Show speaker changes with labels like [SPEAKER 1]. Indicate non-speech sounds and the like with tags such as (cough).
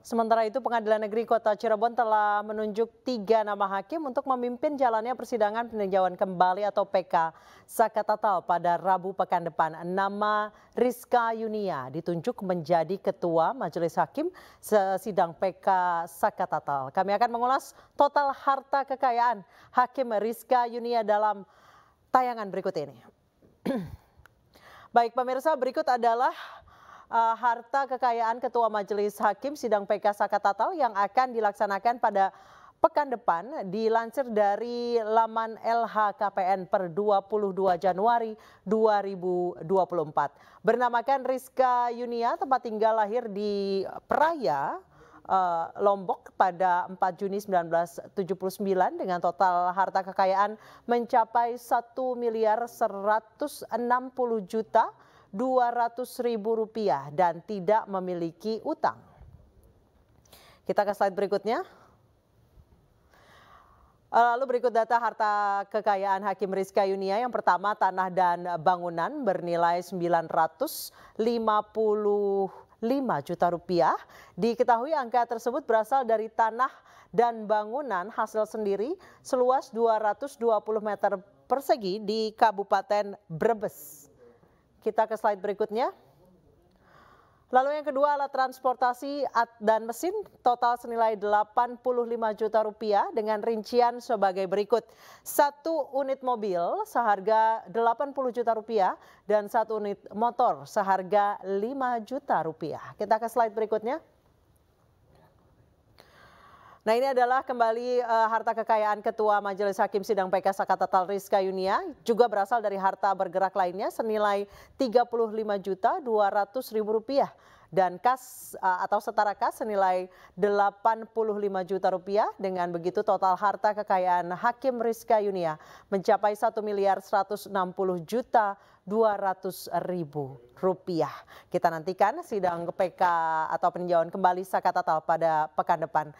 [SPEAKER 1] Sementara itu pengadilan negeri kota Cirebon telah menunjuk tiga nama hakim untuk memimpin jalannya persidangan peninjauan kembali atau PK Saka Tatal pada Rabu pekan depan. Nama Rizka Yunia ditunjuk menjadi ketua majelis hakim sidang PK Saka Tatal. Kami akan mengulas total harta kekayaan hakim Rizka Yunia dalam tayangan berikut ini. (clears throat) Baik pemirsa berikut adalah uh, harta kekayaan Ketua Majelis Hakim Sidang PK Tatal yang akan dilaksanakan pada pekan depan dilansir dari laman LHKPN per 22 Januari 2024. Bernamakan Rizka Yunia, tempat tinggal lahir di Praya, eh, Lombok pada 4 Juni 1979 dengan total harta kekayaan mencapai 1 miliar 160 juta ribu rupiah dan tidak memiliki utang. Kita ke slide berikutnya. Eh, lalu berikut data harta kekayaan Hakim Rizka Yunia. Yang pertama tanah dan bangunan bernilai 955 juta rupiah. Diketahui angka tersebut berasal dari tanah dan bangunan hasil sendiri seluas 220 meter persegi di Kabupaten Brebes. Kita ke slide berikutnya. Lalu yang kedua alat transportasi dan mesin total senilai 85 juta rupiah dengan rincian sebagai berikut. Satu unit mobil seharga 80 juta rupiah dan satu unit motor seharga 5 juta rupiah. Kita ke slide berikutnya. Nah ini adalah kembali uh, harta kekayaan Ketua Majelis Hakim Sidang PK Sakatatal Rizka Yunia juga berasal dari harta bergerak lainnya senilai Rp35.200.000 dan kas uh, atau setara kas senilai Rp85 juta rupiah. Dengan begitu total harta kekayaan Hakim Rizka Yunia mencapai satu miliar 160 juta 200 ribu rupiah. Kita nantikan sidang PK atau peninjauan kembali Sakatatal pada pekan depan.